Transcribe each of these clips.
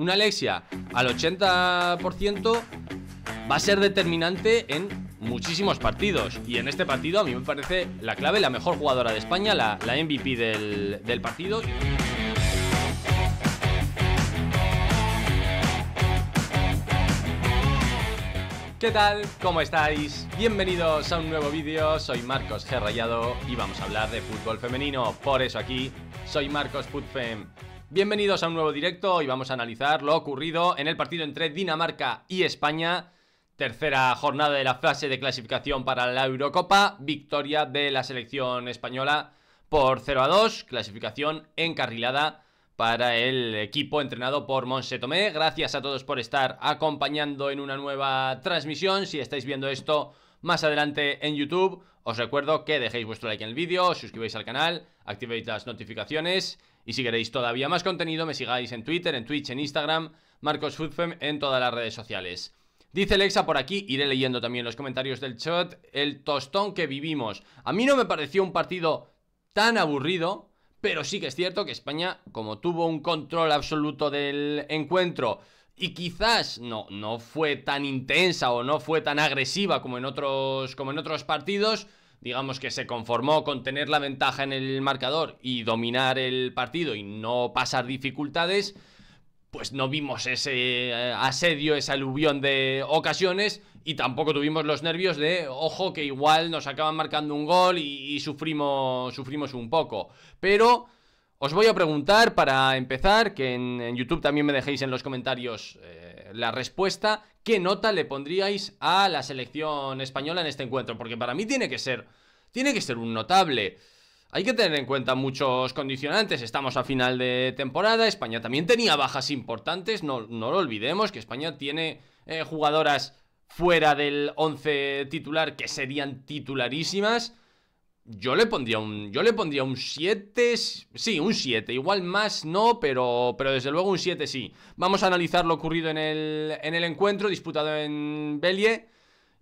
una Alexia al 80% va a ser determinante en muchísimos partidos. Y en este partido a mí me parece la clave, la mejor jugadora de España, la, MVP del, del partido. ¿Qué tal? ¿Cómo estáis? Bienvenidos a un nuevo vídeo, soy Marcos G. Rayado y vamos a hablar de fútbol femenino. Por eso aquí, soy Marcos Putfem. Bienvenidos a un nuevo directo y vamos a analizar lo ocurrido en el partido entre Dinamarca y España. Tercera jornada de la fase de clasificación para la Eurocopa, victoria de la selección española por 0 a 2, clasificación encarrilada para el equipo entrenado por Monse Tomé. Gracias a todos por estar acompañando en una nueva transmisión. Si estáis viendo esto más adelante en YouTube, os recuerdo que dejéis vuestro like en el vídeo, os suscribáis al canal, activéis las notificaciones y si queréis todavía más contenido, me sigáis en Twitter, en Twitch, en Instagram, Marcos Hudfem, en todas las redes sociales. Dice Alexa por aquí, iré leyendo también los comentarios del chat, el tostón que vivimos. A mí no me pareció un partido tan aburrido, pero sí que es cierto que España, como tuvo un control absoluto del encuentro y quizás no, no fue tan intensa o no fue tan agresiva como en otros, como en otros partidos, digamos que se conformó con tener la ventaja en el marcador y dominar el partido y no pasar dificultades, pues no vimos ese eh, asedio, ese aluvión de ocasiones y tampoco tuvimos los nervios de, ojo, que igual nos acaban marcando un gol y, sufrimos, sufrimos un poco. Pero... Os voy a preguntar para empezar, que en, YouTube también me dejéis en los comentarios eh, la respuesta, ¿qué nota le pondríais a la selección española en este encuentro? Porque para mí tiene que ser, tiene que ser un notable. Hay que tener en cuenta muchos condicionantes. Estamos a final de temporada. España también tenía bajas importantes. No, lo olvidemos que España tiene eh, jugadoras fuera del 11 titular que serían titularísimas. Yo le pondría un. Yo le un 7. Sí, un 7. Igual más no, pero. Pero desde luego un 7 sí. Vamos a analizar lo ocurrido en el, encuentro, disputado en Belie.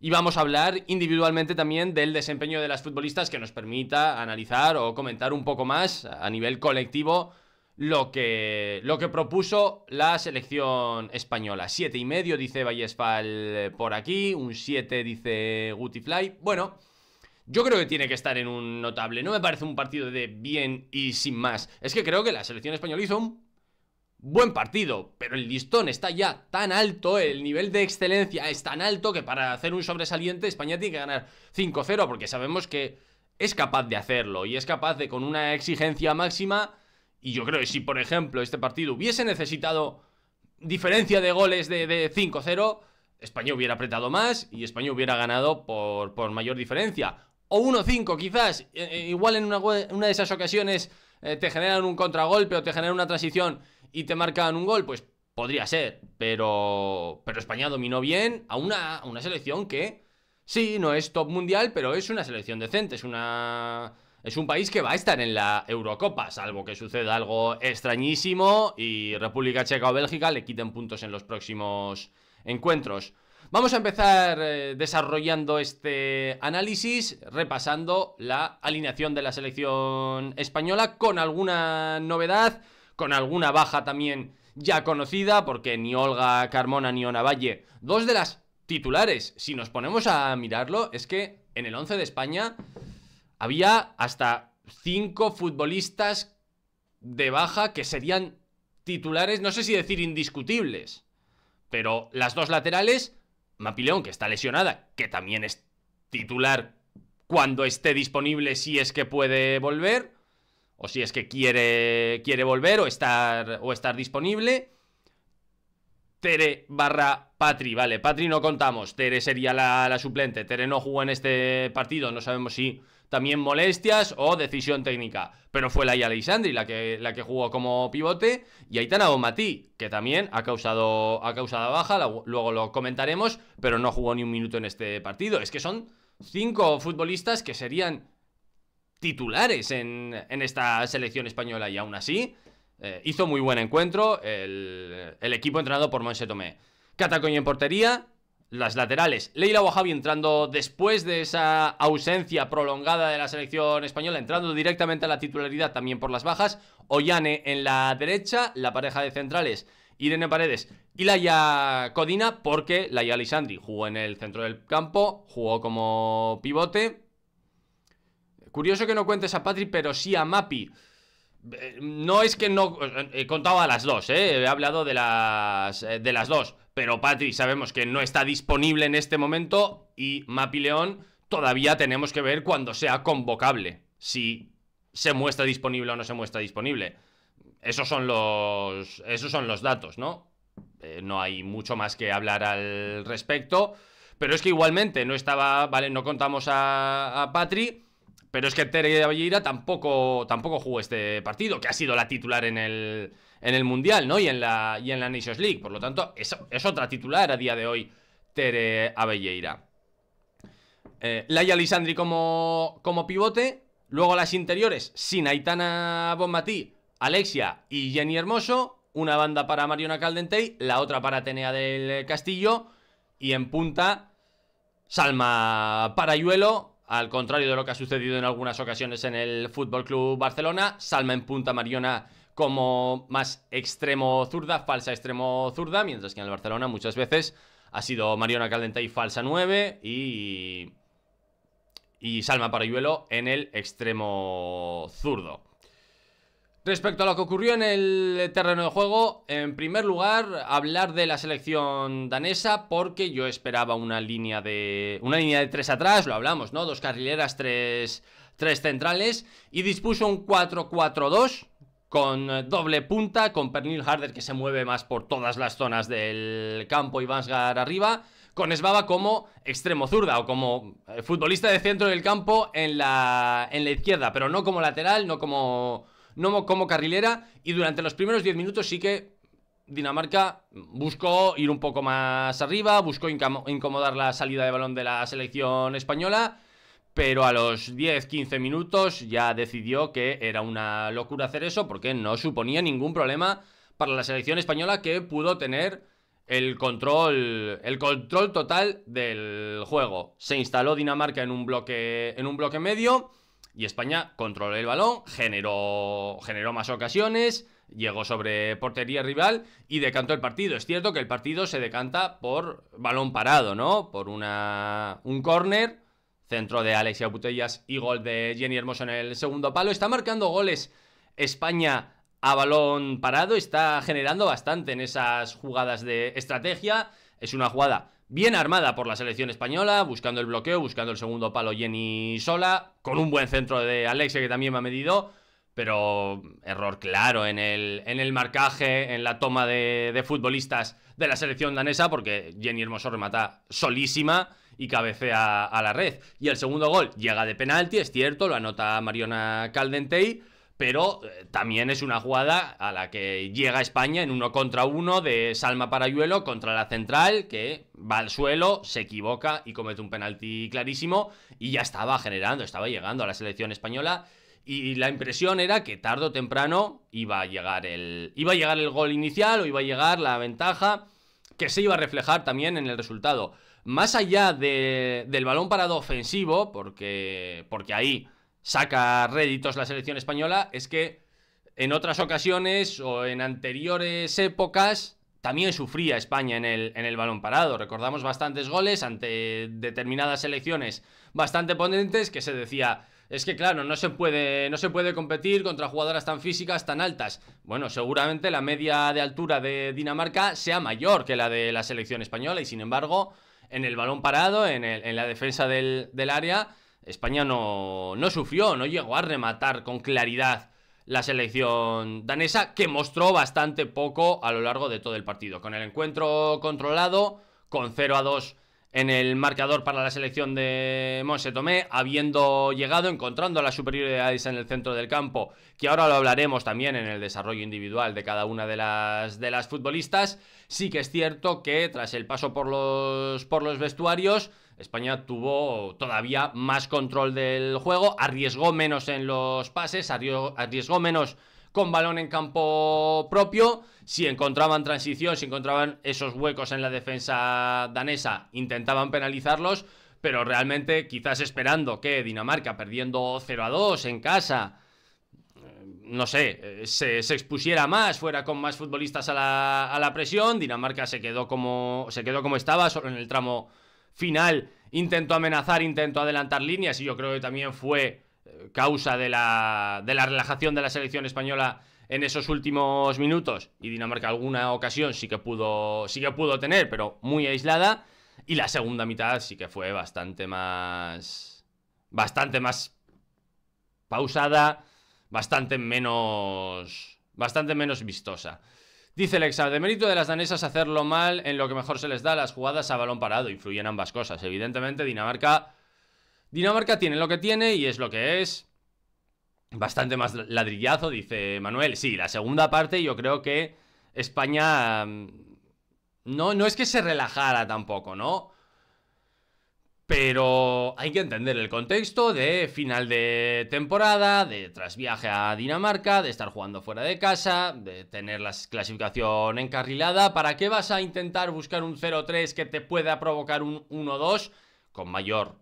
Y vamos a hablar individualmente también del desempeño de las futbolistas que nos permita analizar o comentar un poco más a nivel colectivo lo que, lo que propuso la selección española. Siete y medio dice Vallespal por aquí, un 7 dice Gutifly. Bueno, yo creo que tiene que estar en un notable. No me parece un partido de bien y sin más. Es que creo que la selección española hizo un buen partido, pero el listón está ya tan alto, el nivel de excelencia es tan alto que para hacer un sobresaliente España tiene que ganar 5-0 porque sabemos que es capaz de hacerlo y es capaz de con una exigencia máxima y yo creo que si por ejemplo este partido hubiese necesitado diferencia de goles de, de 5-0, España hubiera apretado más y España hubiera ganado por, por mayor diferencia o 1-5 quizás. E, e, igual en una, de esas ocasiones eh, te generan un contragolpe o te generan una transición y te marcan un gol, pues podría ser. Pero, pero España dominó bien a una, una selección que, sí, no es top mundial, pero es una selección decente, es una... Es un país que va a estar en la Eurocopa, salvo que suceda algo extrañísimo y República Checa o Bélgica le quiten puntos en los próximos encuentros. Vamos a empezar eh, desarrollando este análisis repasando la alineación de la selección española con alguna novedad, con alguna baja también ya conocida, porque ni Olga Carmona ni Ona Valle, dos de las titulares, si nos ponemos a mirarlo, es que en el 11 de España había hasta cinco futbolistas de baja que serían titulares, no sé si decir indiscutibles, pero las dos laterales Mapileón, que está lesionada, que también es titular cuando esté disponible si es que puede volver, o si es que quiere, quiere volver o estar, o estar disponible. Tere barra Patri, vale, Patri no contamos, Tere sería la, la suplente, Tere no jugó en este partido, no sabemos si también molestias o decisión técnica. Pero fue la Alexandri la que, la que jugó como pivote y Aitana Bonmatí, que también ha causado, ha causado baja, luego lo comentaremos, pero no jugó ni un minuto en este partido. Es que son cinco futbolistas que serían titulares en, en esta selección española y aún así eh, hizo muy buen encuentro el, el equipo entrenado por Monse Tomé. Catacoño en portería, las laterales. Leila Wahabi entrando después de esa ausencia prolongada de la selección española, entrando directamente a la titularidad también por las bajas. Ollane en la derecha, la pareja de centrales, Irene Paredes y Laia Codina, porque Laia Lisandri jugó en el centro del campo, jugó como pivote. Curioso que no cuentes a Patri, pero sí a Mapi. Eh, no es que no... He eh, contado a las dos, ¿eh? He hablado de las, eh, de las dos. Pero Patri sabemos que no está disponible en este momento y Mapileón León todavía tenemos que ver cuando sea convocable. Si se muestra disponible o no se muestra disponible. Esos son los, esos son los datos, ¿no? no hay mucho más que hablar al respecto. Pero es que igualmente no estaba, vale, no contamos a, a Patri pero es que Tere Valleira tampoco, tampoco jugó este partido, que ha sido la titular en el, en el Mundial, ¿no? Y en la, y en la Nations League. Por lo tanto, es, es otra titular a día de hoy, Tere Avelleira. Eh, Laia Lisandri como, como pivote. Luego las interiores, Sinaitana Aitana Bonmatí, Alexia y Jenny Hermoso. Una banda para Mariona Caldentey, la otra para Tenea del Castillo. Y en punta, Salma Parayuelo, al contrario de lo que ha sucedido en algunas ocasiones en el Fútbol Club Barcelona, Salma en punta Mariona como más extremo zurda, falsa extremo zurda, mientras que en el Barcelona muchas veces ha sido Mariona Caldenta y falsa 9 y y Salma Parayuelo en el extremo zurdo. Respecto a lo que ocurrió en el terreno de juego, en primer lugar, hablar de la selección danesa porque yo esperaba una línea de una línea de tres atrás, lo hablamos, ¿no? Dos carrileras, tres, tres centrales y dispuso un 4-4-2 con doble punta, con Pernil Harder que se mueve más por todas las zonas del campo y Vansgar arriba, con Esbaba como extremo zurda o como eh, futbolista de centro del campo en la, en la izquierda, pero no como lateral, no como no como carrilera y durante los primeros 10 minutos sí que Dinamarca buscó ir un poco más arriba, buscó incomodar la salida de balón de la selección española, pero a los 10-15 minutos ya decidió que era una locura hacer eso porque no suponía ningún problema para la selección española que pudo tener el control, el control total del juego. Se instaló Dinamarca en un bloque, en un bloque medio y España controló el balón, generó, generó más ocasiones, llegó sobre portería rival y decantó el partido. Es cierto que el partido se decanta por balón parado, ¿no? Por una, un córner, centro de Alexia Butellas y gol de Jenny Hermoso en el segundo palo. Está marcando goles España a balón parado, está generando bastante en esas jugadas de estrategia. Es una jugada bien armada por la selección española, buscando el bloqueo, buscando el segundo palo Jenny sola, con un buen centro de Alexe que también me ha medido, pero error claro en el, en el marcaje, en la toma de, de futbolistas de la selección danesa, porque Jenny Hermoso remata solísima y cabecea a la red. Y el segundo gol llega de penalti, es cierto, lo anota Mariona Caldentey pero eh, también es una jugada a la que llega España en uno contra uno de Salma Parayuelo contra la central, que va al suelo, se equivoca y comete un penalti clarísimo y ya estaba generando, estaba llegando a la selección española y la impresión era que tarde o temprano iba a llegar el iba a llegar el gol inicial o iba a llegar la ventaja que se iba a reflejar también en el resultado. Más allá del balón parado ofensivo, porque, porque ahí saca réditos la selección española es que en otras ocasiones o en anteriores épocas también sufría España en el, en el balón parado. Recordamos bastantes goles ante determinadas selecciones bastante ponentes que se decía, es que claro, no se puede, no se puede competir contra jugadoras tan físicas, tan altas. Bueno, seguramente la media de altura de Dinamarca sea mayor que la de la selección española y sin embargo, en el balón parado, en, la defensa del, del área, España no, no sufrió, no llegó a rematar con claridad la selección danesa, que mostró bastante poco a lo largo de todo el partido. Con el encuentro controlado, con 0 a 2 en el marcador para la selección de Monse Tomé, habiendo llegado, encontrando la superioridad en el centro del campo, que ahora lo hablaremos también en el desarrollo individual de cada una de las, de las futbolistas, sí que es cierto que tras el paso por los, por los vestuarios, España tuvo todavía más control del juego, arriesgó menos en los pases, arriesgó menos con balón en campo propio. Si encontraban transición, si encontraban esos huecos en la defensa danesa, intentaban penalizarlos, pero realmente quizás esperando que Dinamarca, perdiendo 0 a 2 en casa, eh, no sé, eh, se, expusiera más, fuera con más futbolistas a la, a la presión. Dinamarca se quedó, como, se quedó como estaba, solo en el tramo final intentó amenazar, intentó adelantar líneas y yo creo que también fue eh, causa de la, de la relajación de la selección española en esos últimos minutos y Dinamarca alguna ocasión sí que pudo sí que pudo tener, pero muy aislada y la segunda mitad sí que fue bastante más bastante más pausada, bastante menos bastante menos vistosa. Dice Lexa, de mérito de las danesas hacerlo mal en lo que mejor se les da las jugadas a balón parado. Influyen ambas cosas. Evidentemente, Dinamarca. Dinamarca tiene lo que tiene y es lo que es. Bastante más ladrillazo, dice Manuel. Sí, la segunda parte yo creo que España. Mm, no, no es que se relajara tampoco, ¿no? Pero hay que entender el contexto de final de temporada, de viaje a Dinamarca, de estar jugando fuera de casa, de tener la clasificación encarrilada. ¿Para qué vas a intentar buscar un 0-3 que te pueda provocar un 1-2 con mayor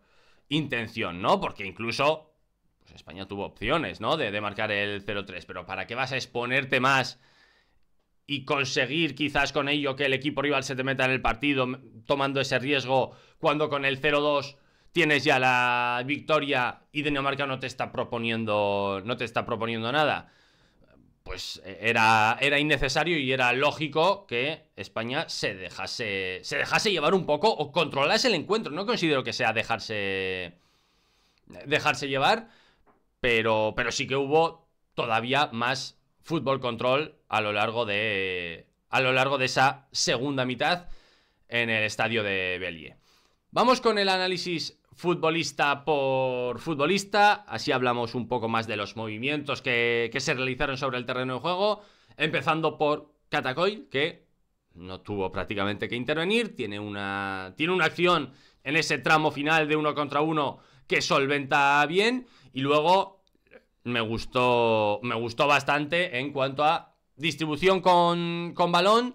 intención, no? Porque incluso pues España tuvo opciones, ¿no? De, de marcar el 0-3. Pero ¿para qué vas a exponerte más? y conseguir quizás con ello que el equipo rival se te meta en el partido tomando ese riesgo cuando con el 0-2 tienes ya la victoria y Dinamarca no te está proponiendo, no te está proponiendo nada. Pues eh, era, era innecesario y era lógico que España se dejase, se dejase llevar un poco o controlase el encuentro. No considero que sea dejarse, dejarse llevar, pero, pero sí que hubo todavía más fútbol control a lo largo de, a lo largo de esa segunda mitad en el estadio de Belie. Vamos con el análisis futbolista por futbolista, así hablamos un poco más de los movimientos que, se realizaron sobre el terreno de juego, empezando por Catacoy, que no tuvo prácticamente que intervenir, tiene una, tiene una acción en ese tramo final de uno contra uno que solventa bien y luego me gustó, me gustó bastante en cuanto a distribución con, con balón,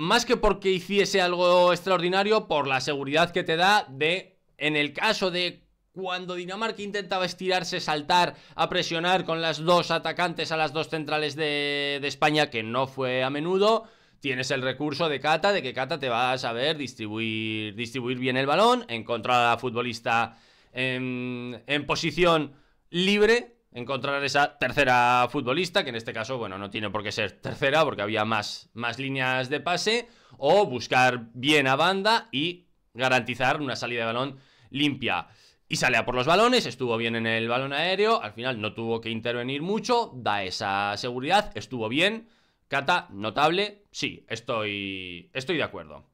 más que porque hiciese algo extraordinario, por la seguridad que te da de, en el caso de cuando Dinamarca intentaba estirarse, saltar, a presionar con las dos atacantes a las dos centrales de, España, que no fue a menudo, tienes el recurso de Cata, de que Cata te va a saber distribuir, distribuir bien el balón, encontrar a la futbolista en posición libre encontrar esa tercera futbolista, que en este caso, bueno, no tiene por qué ser tercera porque había más, más líneas de pase, o buscar bien a banda y garantizar una salida de balón limpia. Y sale a por los balones, estuvo bien en el balón aéreo, al final no tuvo que intervenir mucho, da esa seguridad, estuvo bien. Cata, notable, sí, estoy, estoy de acuerdo.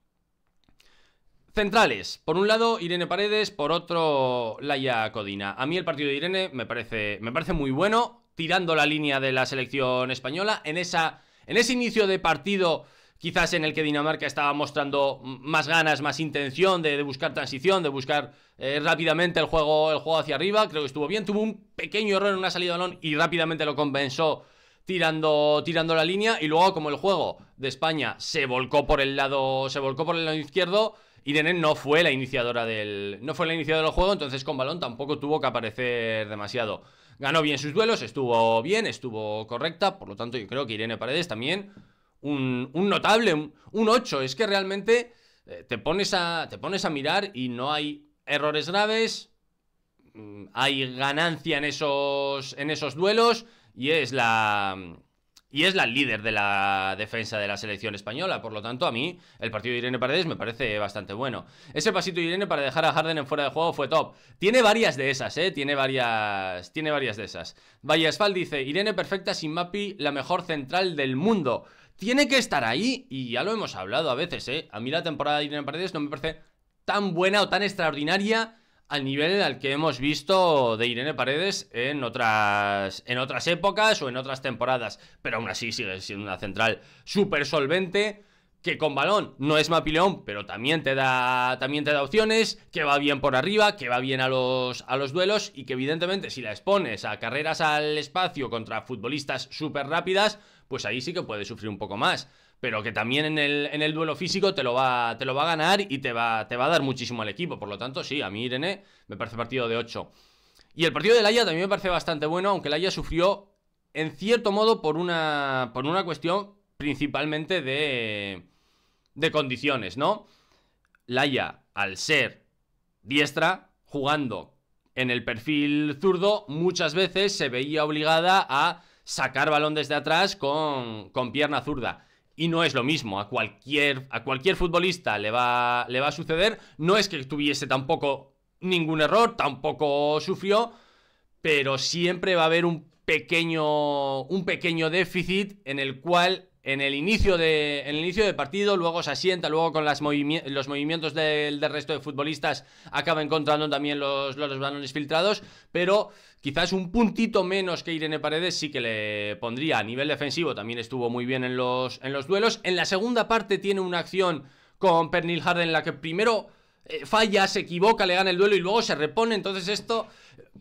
Centrales. Por un lado, Irene Paredes, por otro, Laia Codina. A mí el partido de Irene me parece, me parece muy bueno, tirando la línea de la selección española. En, esa, en ese inicio de partido, quizás en el que Dinamarca estaba mostrando más ganas, más intención de, buscar transición, de buscar eh, rápidamente el juego, el juego hacia arriba, creo que estuvo bien. Tuvo un pequeño error en una salida de balón y rápidamente lo compensó tirando, tirando la línea. Y luego, como el juego de España se volcó por el lado, se volcó por el lado izquierdo Irene no fue la iniciadora del. No fue la iniciadora del juego, entonces con balón tampoco tuvo que aparecer demasiado. Ganó bien sus duelos, estuvo bien, estuvo correcta. Por lo tanto, yo creo que Irene Paredes también. Un, notable, un, 8. Es que realmente eh, te, pones a, te pones a mirar y no hay errores graves. Mm, hay ganancia en esos, en esos duelos. Y es la y es la líder de la defensa de la selección española. Por lo tanto, a mí el partido de Irene Paredes me parece bastante bueno. Ese pasito de Irene para dejar a Harden en fuera de juego fue top. Tiene varias de esas, ¿eh? Tiene varias, tiene varias de esas. Vallesfal dice, Irene perfecta sin Mapi, la mejor central del mundo. Tiene que estar ahí y ya lo hemos hablado a veces, ¿eh? A mí la temporada de Irene Paredes no me parece tan buena o tan extraordinaria al nivel al que hemos visto de Irene Paredes en otras, en otras épocas o en otras temporadas. Pero aún así sigue siendo una central súper solvente, que con balón no es mapileón, pero también te, da, también te da opciones, que va bien por arriba, que va bien a los, a los duelos y que evidentemente si la expones a carreras al espacio contra futbolistas súper rápidas, pues ahí sí que puede sufrir un poco más pero que también en el, duelo físico te lo, va, te lo va a ganar y te va, te va a dar muchísimo al equipo. Por lo tanto, sí, a mí Irene me parece partido de 8. Y el partido de Laia también me parece bastante bueno, aunque Laia sufrió en cierto modo por una, por una cuestión principalmente de, de condiciones, ¿no? Laia, al ser diestra, jugando en el perfil zurdo, muchas veces se veía obligada a sacar balón desde atrás con, con pierna zurda y no es lo mismo. A cualquier, a cualquier futbolista le va, le va a suceder. No es que tuviese tampoco ningún error, tampoco sufrió, pero siempre va a haber un pequeño, un pequeño déficit en el cual en el inicio de inicio del partido, luego se asienta, luego con las los movimientos del, resto de futbolistas acaba encontrando también los, los, balones filtrados, pero quizás un puntito menos que Irene Paredes sí que le pondría a nivel defensivo, también estuvo muy bien en los en los duelos. En la segunda parte tiene una acción con Pernil Harden en la que primero eh, falla, se equivoca, le gana el duelo y luego se repone. Entonces esto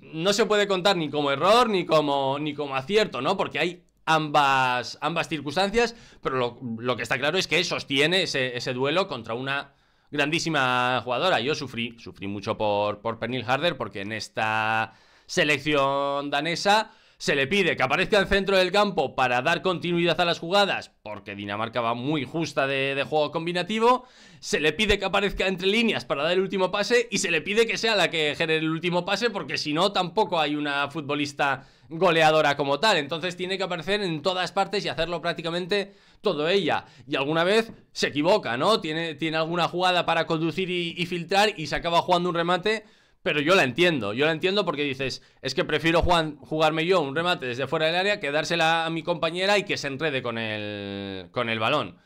no se puede contar ni como error ni como, ni como acierto, ¿no? Porque hay ambas, ambas circunstancias, pero lo, que está claro es que sostiene ese, duelo contra una grandísima jugadora. Yo sufrí, sufrí mucho por, por Pernil Harder porque en esta selección danesa se le pide que aparezca al centro del campo para dar continuidad a las jugadas, porque Dinamarca va muy justa de, juego combinativo. Se le pide que aparezca entre líneas para dar el último pase y se le pide que sea la que genere el último pase, porque si no, tampoco hay una futbolista goleadora como tal. Entonces tiene que aparecer en todas partes y hacerlo prácticamente todo ella. Y alguna vez se equivoca, ¿no? Tiene, tiene alguna jugada para conducir y, y filtrar y se acaba jugando un remate pero yo la entiendo, yo la entiendo porque dices, es que prefiero jugarme yo un remate desde fuera del área que dársela a mi compañera y que se enrede con el, con el balón.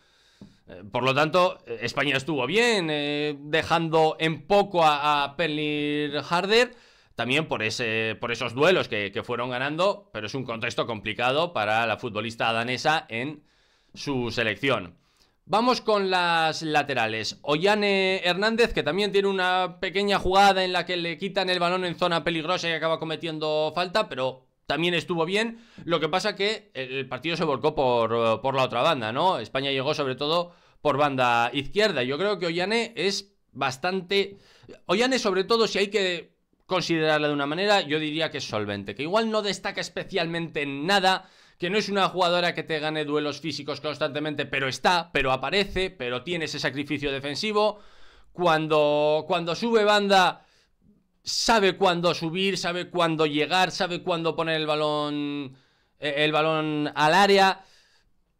Eh, por lo tanto, eh, España estuvo bien, eh, dejando en poco a, a Harder, también por, ese, por esos duelos que, que, fueron ganando, pero es un contexto complicado para la futbolista danesa en su selección. Vamos con las laterales. Ollane Hernández, que también tiene una pequeña jugada en la que le quitan el balón en zona peligrosa y acaba cometiendo falta, pero también estuvo bien. Lo que pasa que el partido se volcó por, por la otra banda, ¿no? España llegó sobre todo por banda izquierda. Yo creo que Ollane es bastante... Ollane sobre todo si hay que considerarla de una manera, yo diría que es solvente, que igual no destaca especialmente en nada que no es una jugadora que te gane duelos físicos constantemente, pero está, pero aparece, pero tiene ese sacrificio defensivo. Cuando, cuando sube banda, sabe cuándo subir, sabe cuándo llegar, sabe cuándo poner el balón, eh, el balón al área.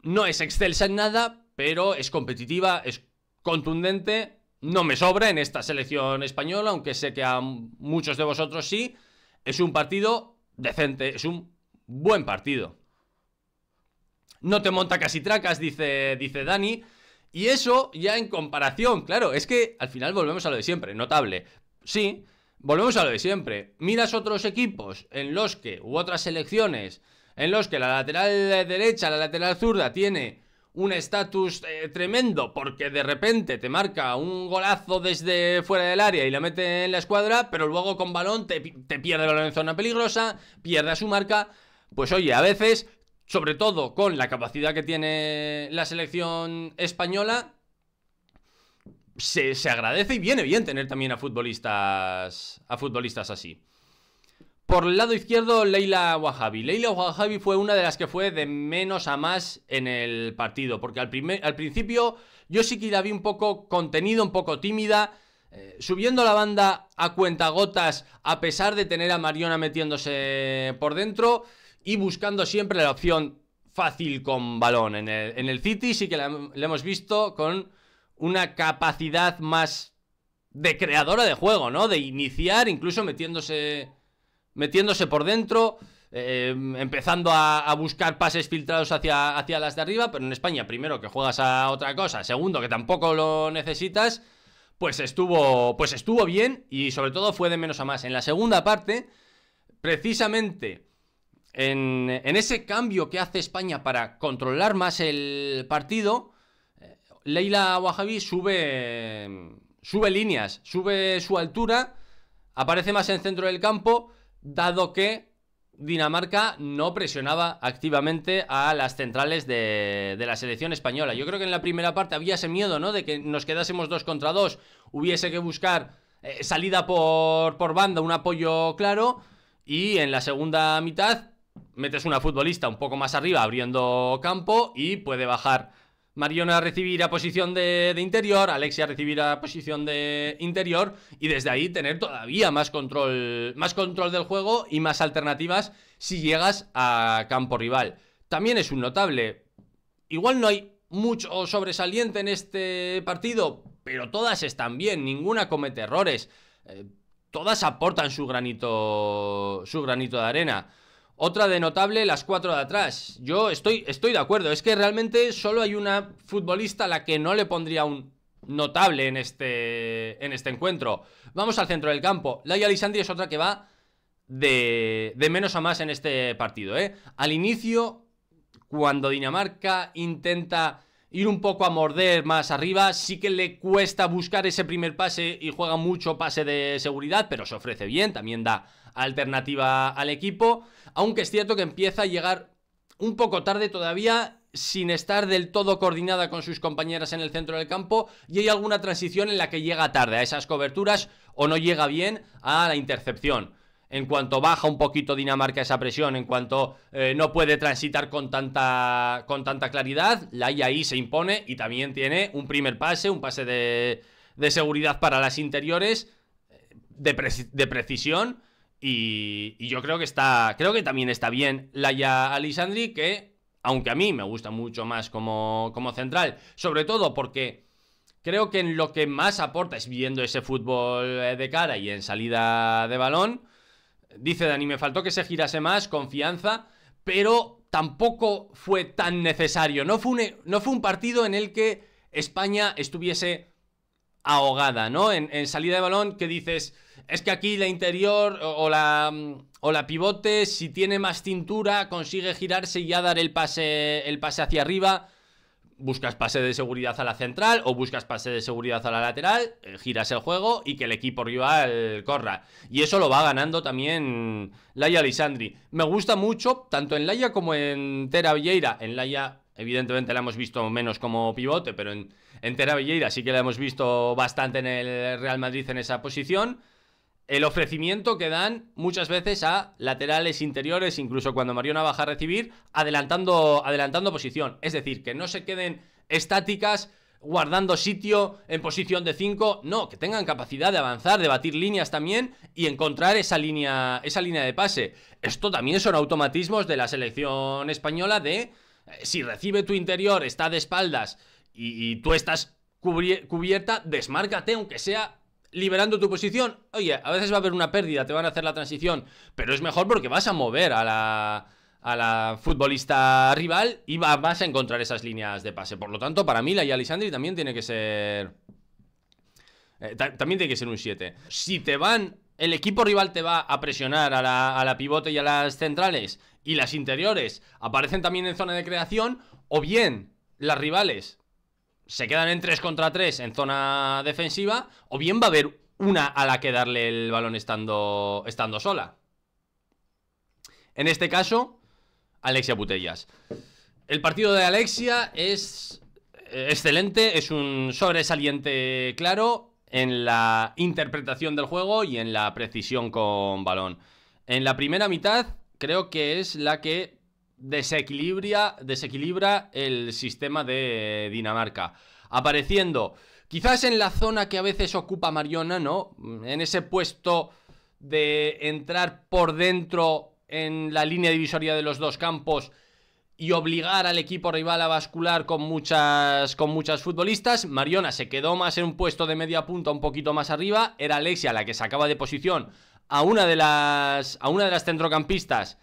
No es excelsa en nada, pero es competitiva, es contundente. No me sobra en esta selección española, aunque sé que a muchos de vosotros sí. Es un partido decente, es un buen partido no te monta casi tracas, dice, dice Dani. Y eso ya en comparación, claro, es que al final volvemos a lo de siempre, notable. Sí, volvemos a lo de siempre. Miras otros equipos en los que, u otras selecciones, en los que la lateral derecha, la lateral zurda tiene un estatus eh, tremendo porque de repente te marca un golazo desde fuera del área y la mete en la escuadra, pero luego con balón te, te pierde la en zona peligrosa, pierde a su marca. Pues oye, a veces sobre todo con la capacidad que tiene la selección española, se, agradece y viene bien tener también a futbolistas, a futbolistas así. Por el lado izquierdo, Leila Wahabi. Leila Wajabi fue una de las que fue de menos a más en el partido, porque al, principio yo sí que la vi un poco contenida, un poco tímida, eh, subiendo la banda a cuentagotas, a pesar de tener a Mariona metiéndose por dentro y buscando siempre la opción fácil con balón. En el, City sí que le hemos visto con una capacidad más de creadora de juego, ¿no? De iniciar, incluso metiéndose, metiéndose por dentro, em, empezando a, buscar pases filtrados hacia, hacia las de arriba, pero en España, primero, que juegas a otra cosa, segundo, que tampoco lo necesitas, pues estuvo, pues estuvo bien y sobre todo fue de menos a más. En la segunda parte, precisamente en, ese cambio que hace España para controlar más el partido, eh, Leila Wahabi sube, sube líneas, sube su altura, aparece más en centro del campo, dado que Dinamarca no presionaba activamente a las centrales de, la selección española. Yo creo que en la primera parte había ese miedo, ¿no? De que nos quedásemos dos contra dos, hubiese que buscar eh, salida por banda, un apoyo claro. Y en la segunda mitad metes una futbolista un poco más arriba abriendo campo y puede bajar Mariona a recibir a posición de, interior, Alexia a recibir a posición de interior y desde ahí tener todavía más control, más control del juego y más alternativas si llegas a campo rival. También es un notable. Igual no hay mucho sobresaliente en este partido, pero todas están bien, ninguna comete errores. Eh, todas aportan su granito su granito de arena. Otra de notable, las cuatro de atrás. Yo estoy, estoy de acuerdo. Es que realmente solo hay una futbolista a la que no le pondría un notable en este, en este encuentro. Vamos al centro del campo. Laia Lisandri es otra que va de, de menos a más en este partido. ¿eh? Al inicio, cuando Dinamarca intenta ir un poco a morder más arriba. Sí que le cuesta buscar ese primer pase y juega mucho pase de seguridad, pero se ofrece bien, también da alternativa al equipo, aunque es cierto que empieza a llegar un poco tarde todavía sin estar del todo coordinada con sus compañeras en el centro del campo y hay alguna transición en la que llega tarde a esas coberturas o no llega bien a la intercepción. En cuanto baja un poquito Dinamarca esa presión, en cuanto eh, no puede transitar con tanta, con tanta claridad, la IAI se impone y también tiene un primer pase, un pase de, seguridad para las interiores eh, de, de precisión y, yo creo que está. Creo que también está bien Laia Alisandri, que, aunque a mí me gusta mucho más como, como central, sobre todo porque creo que en lo que más aporta es viendo ese fútbol eh, de cara y en salida de balón. Dice Dani, me faltó que se girase más, confianza, pero tampoco fue tan necesario. No fue un, e, no fue un partido en el que España estuviese ahogada, ¿no? En, en salida de balón que dices es que aquí la interior mm, o, la, pivote, si tiene más cintura, consigue girarse y ya dar el pase, el pase hacia arriba buscas pase de seguridad a la central o buscas pase de seguridad a la lateral, eh, giras el juego y que el equipo rival corra. Y eso lo va ganando también Laia Lisandri. Me gusta mucho, tanto en Laia como en Tera Villeira En Laia, evidentemente, la hemos visto menos como pivote, pero en, en Tera Villeira sí que la hemos visto bastante en el Real Madrid en esa posición el ofrecimiento que dan muchas veces a laterales interiores, incluso cuando Mariona baja a recibir, adelantando, adelantando posición. Es decir, que no se queden estáticas guardando sitio en posición de 5, no, que tengan capacidad de avanzar, de batir líneas también y encontrar esa línea, esa línea de pase. Esto también son automatismos de la selección española de eh, si recibe tu interior, está de espaldas y, y tú estás cubierta, desmárcate aunque sea liberando tu posición. Oye, a veces va a haber una pérdida, te van a hacer la transición, pero es mejor porque vas a mover a la a la futbolista rival y vas a encontrar esas líneas de pase. Por lo tanto, para mí la y Alessandri también tiene que ser eh, también tiene que ser un 7. Si te van el equipo rival te va a presionar a la, a la, pivote y a las centrales y las interiores aparecen también en zona de creación, o bien las rivales se quedan en 3 contra 3 en zona defensiva, o bien va a haber una a la que darle el balón estando, estando sola. En este caso, Alexia Butellas El partido de Alexia es eh, excelente, es un sobresaliente claro en la interpretación del juego y en la precisión con balón. En la primera mitad creo que es la que desequilibra, desequilibra el sistema de Dinamarca. Apareciendo, quizás en la zona que a veces ocupa Mariona, ¿no? En ese puesto de entrar por dentro en la línea divisoria de los dos campos y obligar al equipo rival a bascular con muchas, con muchas futbolistas. Mariona se quedó más en un puesto de media punta, un poquito más arriba. Era Alexia la que sacaba de posición a una de las, a una de las centrocampistas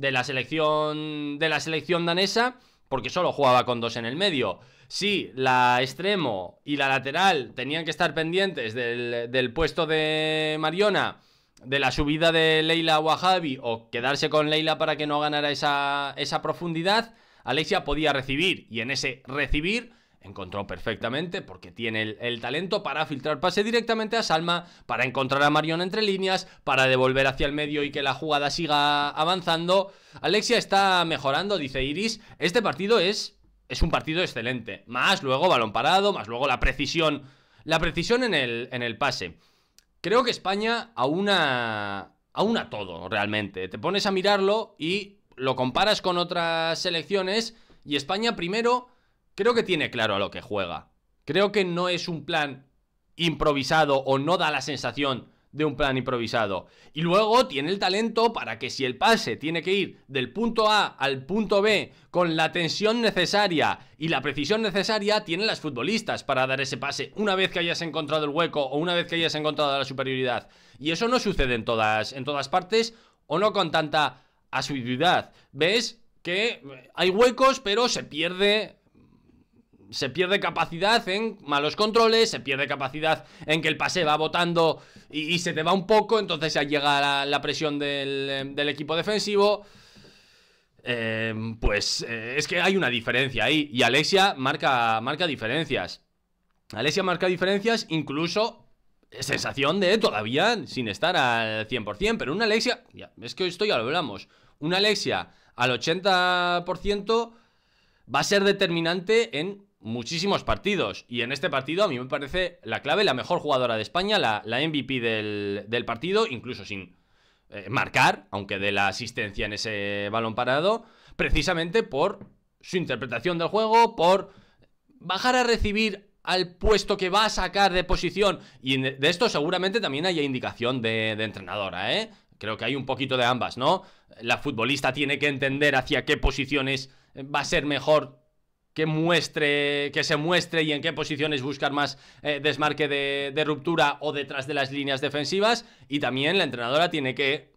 de la selección de la selección danesa porque solo jugaba con dos en el medio. Sí, la extremo y la lateral tenían que estar pendientes del, del puesto de Mariona, de la subida de Leila Wahabi o quedarse con Leila para que no ganara esa, esa profundidad. Alexia podía recibir y en ese recibir encontró perfectamente porque tiene el, talento para filtrar pase directamente a Salma, para encontrar a Marion entre líneas, para devolver hacia el medio y que la jugada siga avanzando. Alexia está mejorando, dice Iris. Este partido es, es un partido excelente. Más luego balón parado, más luego la precisión, la precisión en el, en el pase. Creo que España a una, a todo realmente. Te pones a mirarlo y lo comparas con otras selecciones y España primero creo que tiene claro a lo que juega. Creo que no es un plan improvisado o no da la sensación de un plan improvisado. Y luego tiene el talento para que si el pase tiene que ir del punto A al punto B con la tensión necesaria y la precisión necesaria, tienen las futbolistas para dar ese pase una vez que hayas encontrado el hueco o una vez que hayas encontrado la superioridad. Y eso no sucede en todas, en todas partes o no con tanta asiduidad. ¿Ves? Que hay huecos, pero se pierde se pierde capacidad en malos controles, se pierde capacidad en que el pase va botando y, se te va un poco, entonces ya llega la, la presión del, equipo defensivo. Eh, pues eh, es que hay una diferencia ahí y Alexia marca, marca diferencias. Alexia marca diferencias incluso sensación de todavía sin estar al 100%, pero una Alexia, es que esto ya lo hablamos, una Alexia al 80% va a ser determinante en muchísimos partidos. Y en este partido a mí me parece la clave, la mejor jugadora de España, la, la MVP del, partido, incluso sin eh, marcar, aunque de la asistencia en ese balón parado, precisamente por su interpretación del juego, por bajar a recibir al puesto que va a sacar de posición. Y e, de esto seguramente también haya indicación de, de entrenadora, ¿eh? Creo que hay un poquito de ambas, ¿no? La futbolista tiene que entender hacia qué posiciones va a ser mejor que muestre, que se muestre y en qué posiciones buscar más eh, desmarque de, ruptura o detrás de las líneas defensivas. Y también la entrenadora tiene que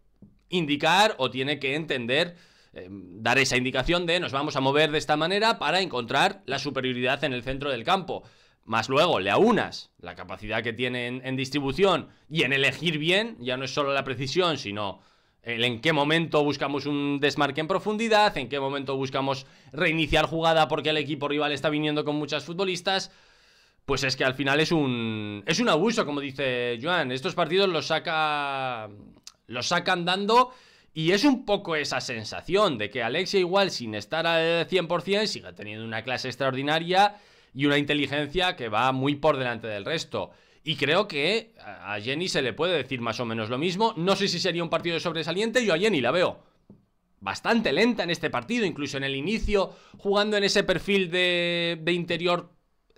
indicar o tiene que entender eh, dar esa indicación de nos vamos a mover de esta manera para encontrar la superioridad en el centro del campo. Más luego, le aunas la capacidad que tiene en distribución y en elegir bien, ya no es solo la precisión, sino en qué momento buscamos un desmarque en profundidad, en qué momento buscamos reiniciar jugada porque el equipo rival está viniendo con muchas futbolistas, pues es que al final es un es un abuso, como dice Joan. Estos partidos los saca los sacan dando y es un poco esa sensación de que Alexia igual sin estar al 100% siga teniendo una clase extraordinaria y una inteligencia que va muy por delante del resto. Y creo que a Jenny se le puede decir más o menos lo mismo. No sé si sería un partido sobresaliente, yo a Jenny la veo bastante lenta en este partido, incluso en el inicio, jugando en ese perfil de, interior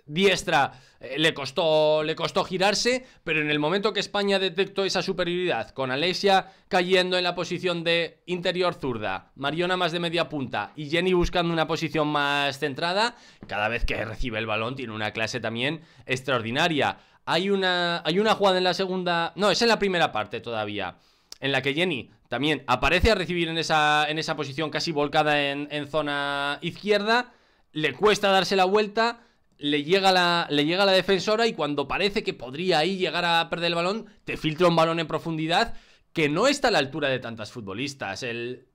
diestra, eh, le, costó, le costó girarse, pero en el momento que España detectó esa superioridad, con Alexia cayendo en la posición de interior zurda, Mariona más de media punta y Jenny buscando una posición más centrada, cada vez que recibe el balón tiene una clase también extraordinaria. Hay una, hay una jugada en la segunda... No, es en la primera parte todavía. En la que Jenny también aparece a recibir en esa, en esa posición casi volcada en, zona izquierda. Le cuesta darse la vuelta. Le llega la, le llega la defensora y cuando parece que podría ahí llegar a perder el balón, te filtra un balón en profundidad que no está a la altura de tantas futbolistas. El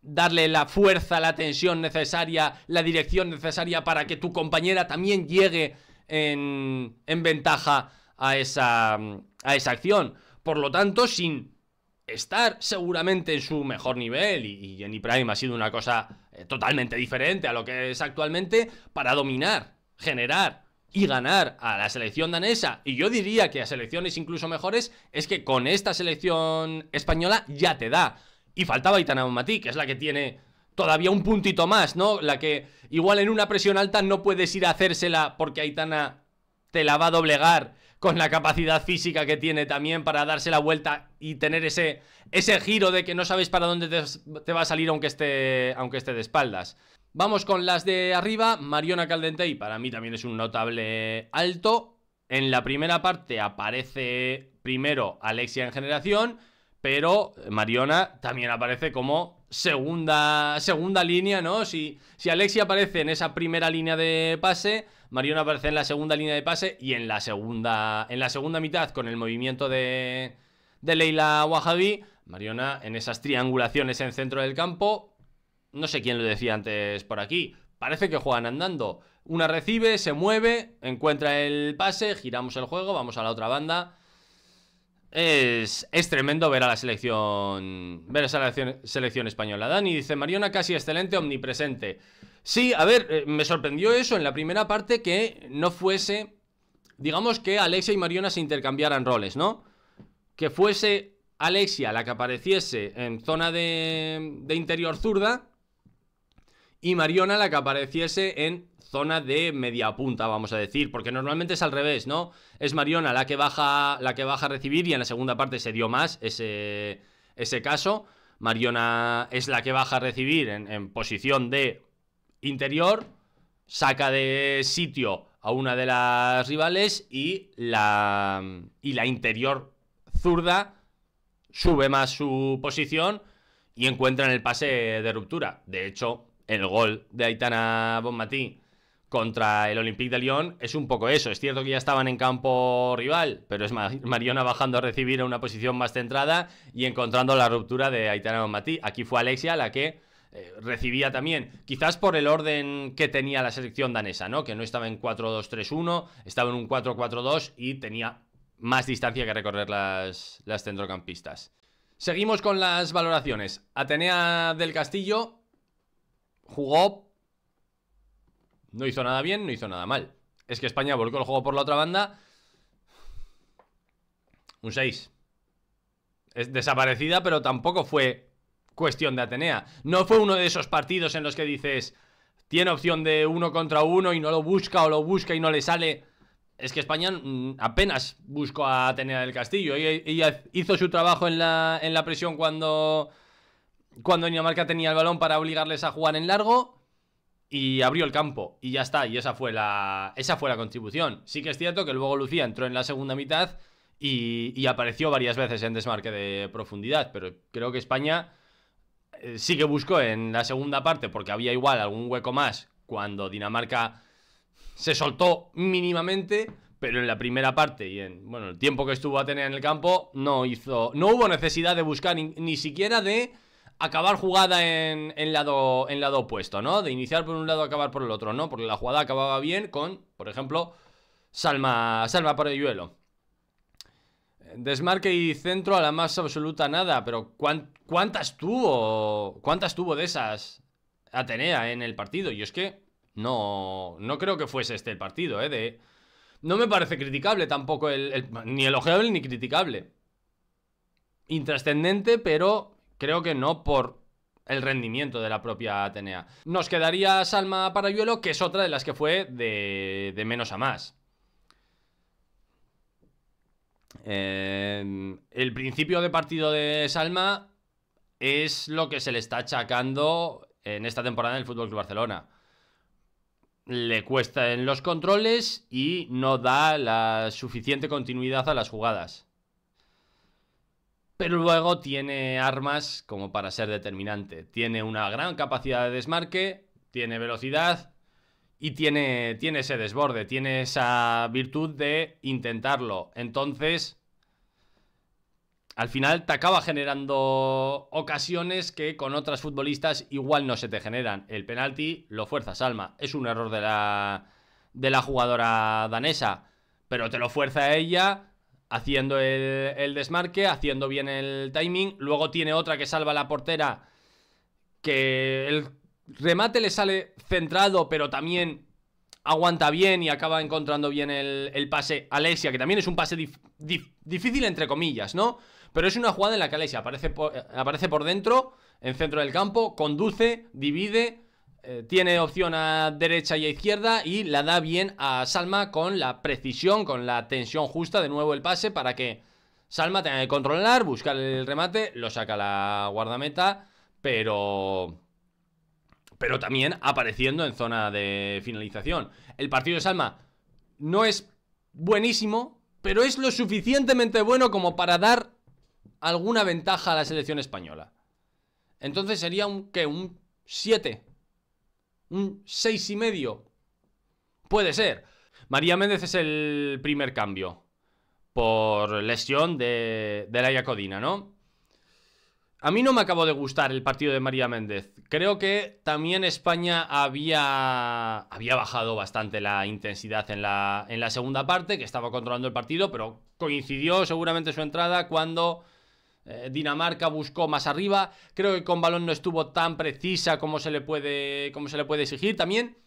darle la fuerza, la tensión necesaria, la dirección necesaria para que tu compañera también llegue en, ventaja a esa, a esa acción. Por lo tanto, sin estar seguramente en su mejor nivel y, Jenny Prime ha sido una cosa eh, totalmente diferente a lo que es actualmente para dominar, generar y ganar a la selección danesa y yo diría que a selecciones incluso mejores es que con esta selección española ya te da y faltaba Itana Mati, que es la que tiene todavía un puntito más, ¿no? La que igual en una presión alta no puedes ir a hacérsela porque Aitana te la va a doblegar con la capacidad física que tiene también para darse la vuelta y tener ese, ese giro de que no sabes para dónde te, va a salir aunque esté, aunque esté de espaldas. Vamos con las de arriba, Mariona y para mí también es un notable alto. En la primera parte aparece primero Alexia en generación, pero Mariona también aparece como segunda, segunda línea, ¿no? Si, si Alexi aparece en esa primera línea de pase, Mariona aparece en la segunda línea de pase y en la segunda, en la segunda mitad con el movimiento de, de Leila Wahabi, Mariona en esas triangulaciones en centro del campo, no sé quién lo decía antes por aquí, parece que juegan andando. Una recibe, se mueve, encuentra el pase, giramos el juego, vamos a la otra banda es, tremendo ver a la selección. Ver a selección, española. Dani dice: Mariona casi excelente, omnipresente. Sí, a ver, eh, me sorprendió eso en la primera parte que no fuese. Digamos que Alexia y Mariona se intercambiaran roles, ¿no? Que fuese Alexia la que apareciese en zona de, de interior zurda y Mariona la que apareciese en zona de media punta, vamos a decir, porque normalmente es al revés, ¿no? Es Mariona la que baja, la que baja a recibir y en la segunda parte se dio más ese, ese caso. Mariona es la que baja a recibir en, posición de interior, saca de sitio a una de las rivales y la, y la interior zurda sube más su posición y encuentra en el pase de ruptura. De hecho, el gol de Aitana Bonmatí contra el Olympique de Lyon es un poco eso. Es cierto que ya estaban en campo rival, pero es Mariona bajando a recibir a una posición más centrada y encontrando la ruptura de Aitana Matí. Aquí fue Alexia la que eh, recibía también, quizás por el orden que tenía la selección danesa, ¿no? Que no estaba en 4-2-3-1, estaba en un 4-4-2 y tenía más distancia que recorrer las, las centrocampistas. Seguimos con las valoraciones. Atenea del Castillo jugó no hizo nada bien, no hizo nada mal. Es que España volcó el juego por la otra banda. Un 6. Es desaparecida, pero tampoco fue cuestión de Atenea. No fue uno de esos partidos en los que dices, tiene opción de uno contra uno y no lo busca o lo busca y no le sale. Es que España mm, apenas buscó a Atenea del Castillo. Ella hizo su trabajo en la, en la presión cuando, cuando Dinamarca tenía el balón para obligarles a jugar en largo y abrió el campo y ya está, y esa fue la esa fue la contribución. Sí que es cierto que luego Lucía entró en la segunda mitad y, apareció varias veces en desmarque de profundidad, pero creo que España eh, sí que buscó en la segunda parte porque había igual algún hueco más cuando Dinamarca se soltó mínimamente, pero en la primera parte y en bueno, el tiempo que estuvo a tener en el campo no hizo no hubo necesidad de buscar ni siquiera de acabar jugada en, el lado, lado opuesto, ¿no? De iniciar por un lado, acabar por el otro, ¿no? Porque la jugada acababa bien con, por ejemplo, Salma, Salma por Yuelo. Desmarque y centro a la más absoluta nada, pero ¿cuántas tuvo? ¿Cuántas tuvo de esas Atenea en el partido? Y es que no, no creo que fuese este el partido, ¿eh? De, no me parece criticable tampoco, el, ni elogiable ni criticable. Intrascendente, pero Creo que no por el rendimiento de la propia Atenea. Nos quedaría Salma Parayuelo, que es otra de las que fue de, menos a más. Eh, el principio de partido de Salma es lo que se le está achacando en esta temporada del el Fútbol Barcelona. Le cuesta en los controles y no da la suficiente continuidad a las jugadas pero luego tiene armas como para ser determinante. Tiene una gran capacidad de desmarque, tiene velocidad y tiene, tiene ese desborde, tiene esa virtud de intentarlo. Entonces, al final te acaba generando ocasiones que con otras futbolistas igual no se te generan. El penalti lo fuerzas, Alma. Es un error de la, de la jugadora danesa, pero te lo fuerza ella haciendo el, desmarque, haciendo bien el timing. Luego tiene otra que salva a la portera, que el remate le sale centrado, pero también aguanta bien y acaba encontrando bien el, pase Alexia, que también es un pase difícil entre comillas, ¿no? Pero es una jugada en la que Alexia aparece eh, aparece por dentro, en centro del campo, conduce, divide eh, tiene opción a derecha y a izquierda y la da bien a Salma con la precisión, con la tensión justa, de nuevo el pase para que Salma tenga que controlar, buscar el remate, lo saca la guardameta, pero pero también apareciendo en zona de finalización. El partido de Salma no es buenísimo, pero es lo suficientemente bueno como para dar alguna ventaja a la selección española. Entonces sería que un 7 un 6 y medio. Puede ser. María Méndez es el primer cambio. Por lesión de, de la Iacodina, ¿no? A mí no me acabó de gustar el partido de María Méndez. Creo que también España había, había bajado bastante la intensidad en la, en la segunda parte, que estaba controlando el partido, pero coincidió seguramente su entrada cuando eh, Dinamarca buscó más arriba. Creo que con balón no estuvo tan precisa como se le puede, como se le puede exigir. También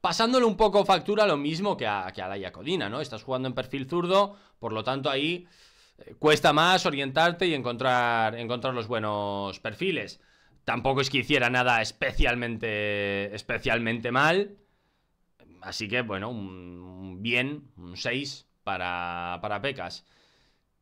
pasándole un poco factura lo mismo que a, que a Codina, ¿no? Estás jugando en perfil zurdo, por lo tanto ahí eh, cuesta más orientarte y encontrar, encontrar los buenos perfiles. Tampoco es que hiciera nada especialmente, especialmente mal. Así que, bueno, un, bien, un 6 para, para Pecas.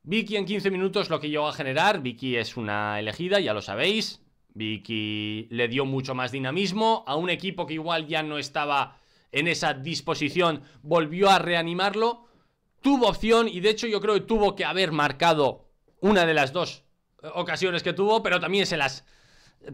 Vicky en 15 minutos lo que llegó a generar. Vicky es una elegida, ya lo sabéis. Vicky le dio mucho más dinamismo a un equipo que igual ya no estaba en esa disposición, volvió a reanimarlo, tuvo opción y de hecho yo creo que tuvo que haber marcado una de las dos eh, ocasiones que tuvo, pero también se las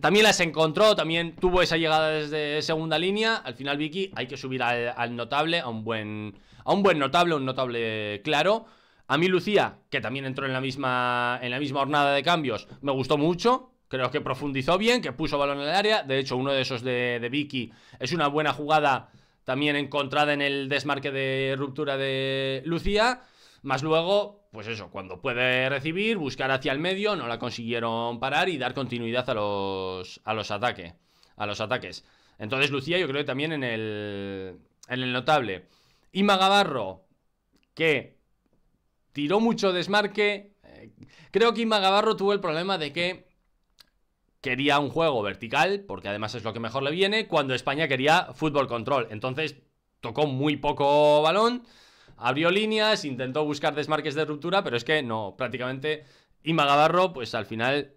también las encontró, también tuvo esa llegada desde segunda línea. Al final Vicky hay que subir al, notable, a un buen a un buen notable, un notable claro. A mí Lucía, que también entró en la misma, en la misma jornada de cambios, me gustó mucho. Creo que profundizó bien, que puso balón en el área. De hecho, uno de esos de, Vicky es una buena jugada también encontrada en el desmarque de ruptura de Lucía. Más luego, pues eso, cuando puede recibir, buscar hacia el medio, no la consiguieron parar y dar continuidad a los, a los, ataques a los ataques. Entonces Lucía yo creo que también en el, en el notable. y Magabarro que tiró mucho desmarque. Eh, creo que Inma Gavarro tuvo el problema de que quería un juego vertical, porque además es lo que mejor le viene, cuando España quería fútbol control. Entonces tocó muy poco balón, abrió líneas, intentó buscar desmarques de ruptura, pero es que no, prácticamente Inma Gavarro, pues al final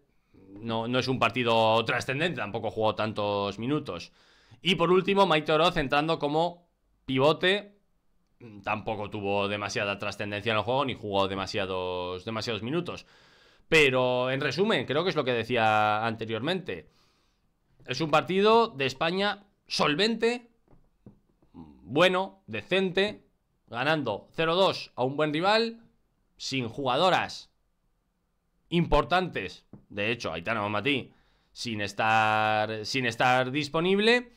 no, no es un partido trascendente, tampoco jugó tantos minutos. Y por último, Maite Oroz entrando como pivote Mm, tampoco tuvo demasiada trascendencia en el juego ni jugó demasiados, demasiados minutos. Pero en resumen, creo que es lo que decía anteriormente. Es un partido de España solvente, bueno, decente, ganando 0-2 a un buen rival, sin jugadoras importantes. De hecho, Aitana Mamati sin estar, sin estar disponible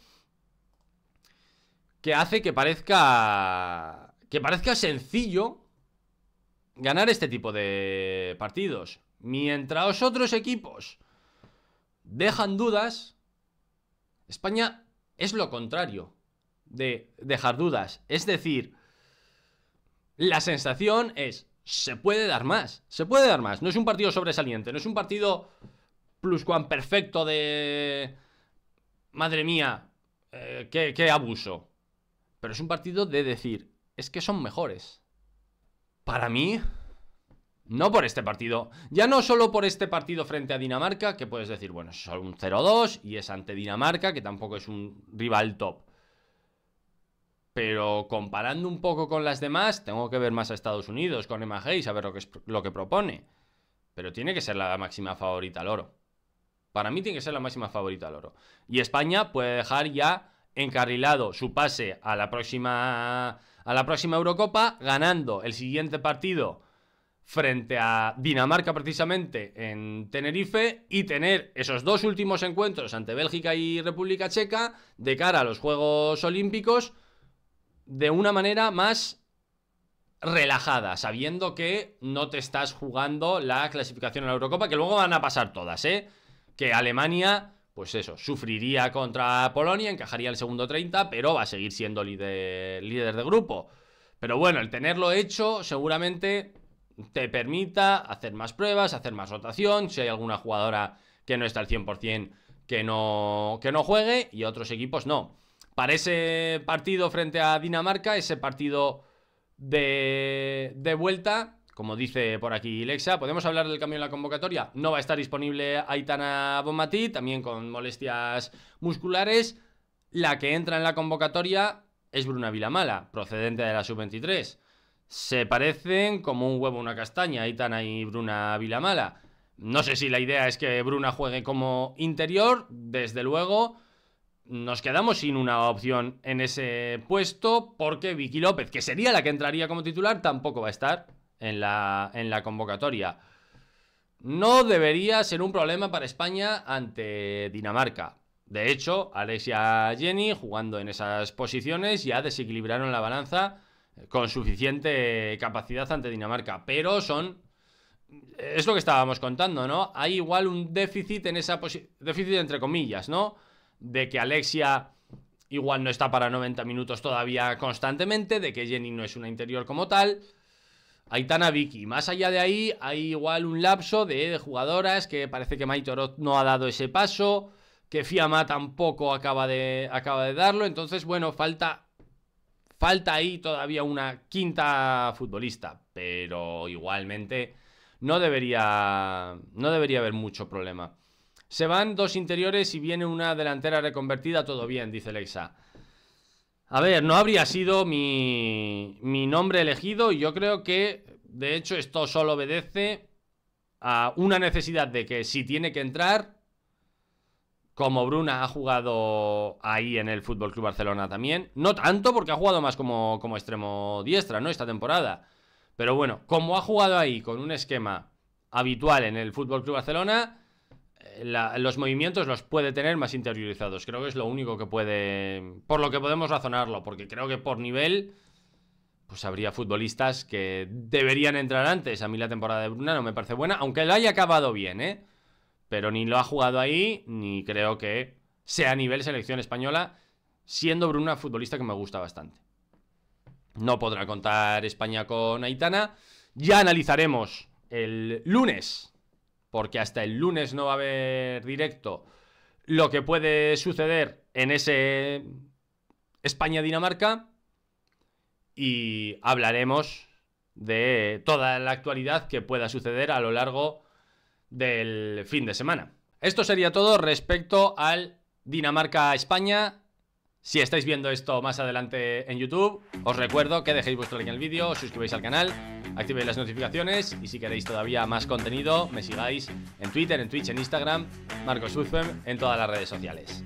que hace que parezca que parezca sencillo ganar este tipo de partidos, mientras otros equipos dejan dudas, España es lo contrario de dejar dudas, es decir, la sensación es se puede dar más, se puede dar más, no es un partido sobresaliente, no es un partido pluscuamperfecto perfecto de madre mía, eh, qué abuso. Pero es un partido de decir, es que son mejores. Para mí, no por este partido. Ya no solo por este partido frente a Dinamarca, que puedes decir, bueno, es solo un 0-2 y es ante Dinamarca, que tampoco es un rival top. Pero comparando un poco con las demás, tengo que ver más a Estados Unidos, con Emma Hayes, a ver lo que, lo que propone. Pero tiene que ser la máxima favorita al oro. Para mí tiene que ser la máxima favorita al oro. Y España puede dejar ya encarrilado su pase a la próxima a la próxima Eurocopa, ganando el siguiente partido frente a Dinamarca precisamente en Tenerife y tener esos dos últimos encuentros ante Bélgica y República Checa de cara a los Juegos Olímpicos de una manera más relajada, sabiendo que no te estás jugando la clasificación a la Eurocopa, que luego van a pasar todas, ¿eh? Que Alemania pues eso, sufriría contra Polonia, encajaría el segundo 30, pero va a seguir siendo líder, líder de grupo. Pero bueno, el tenerlo hecho seguramente te permita hacer más pruebas, hacer más rotación, si hay alguna jugadora que no está al 100% que no, que no juegue y otros equipos no. Para ese partido frente a Dinamarca, ese partido de, de vuelta, como dice por aquí Lexa. ¿Podemos hablar del cambio en la convocatoria? No va a estar disponible Aitana Bonmatí, también con molestias musculares. La que entra en la convocatoria es Bruna Vilamala, procedente de la sub-23. Se parecen como un huevo una castaña, Aitana y Bruna Vilamala. No sé si la idea es que Bruna juegue como interior, desde luego nos quedamos sin una opción en ese puesto porque Vicky López, que sería la que entraría como titular, tampoco va a estar en la, en la convocatoria. No debería ser un problema para España ante Dinamarca. De hecho, Alexia Jenny, jugando en esas posiciones, ya desequilibraron la balanza con suficiente capacidad ante Dinamarca. Pero son. Es lo que estábamos contando, ¿no? Hay igual un déficit en esa Déficit entre comillas, ¿no? De que Alexia igual no está para 90 minutos todavía constantemente, de que Jenny no es una interior como tal. Aitana Vicky. Más allá de ahí, hay igual un lapso de, jugadoras que parece que Maitorot no ha dado ese paso, que Fiamma tampoco acaba de, acaba de darlo. Entonces, bueno, falta, falta ahí todavía una quinta futbolista, pero igualmente no debería, no debería haber mucho problema. Se van dos interiores y viene una delantera reconvertida, todo bien, dice Lexa. A ver, no habría sido mi, mi nombre elegido. Yo creo que, de hecho, esto solo obedece a una necesidad de que si tiene que entrar, como Bruna ha jugado ahí en el Fútbol Club Barcelona también, no tanto porque ha jugado más como, como extremo diestra, ¿no? Esta temporada. Pero bueno, como ha jugado ahí con un esquema habitual en el Fútbol Club Barcelona, los movimientos los puede tener más interiorizados. Creo que es lo único que puede. Por lo que podemos razonarlo, porque creo que por nivel. Pues habría futbolistas que deberían entrar antes. A mí la temporada de Bruna no me parece buena, aunque lo haya acabado bien, ¿eh? Pero ni lo ha jugado ahí, ni creo que sea a nivel selección española, siendo Bruna futbolista que me gusta bastante. No podrá contar España con Aitana. Ya analizaremos el lunes porque hasta el lunes no va a haber directo, lo que puede suceder en ese España-Dinamarca y hablaremos de toda la actualidad que pueda suceder a lo largo del fin de semana. Esto sería todo respecto al Dinamarca-España si estáis viendo esto más adelante en YouTube, os recuerdo que dejéis vuestro like en el vídeo, os suscribáis al canal, activéis las notificaciones y si queréis todavía más contenido, me sigáis en Twitter, en Twitch, en Instagram, Marcos Uzfem, en todas las redes sociales.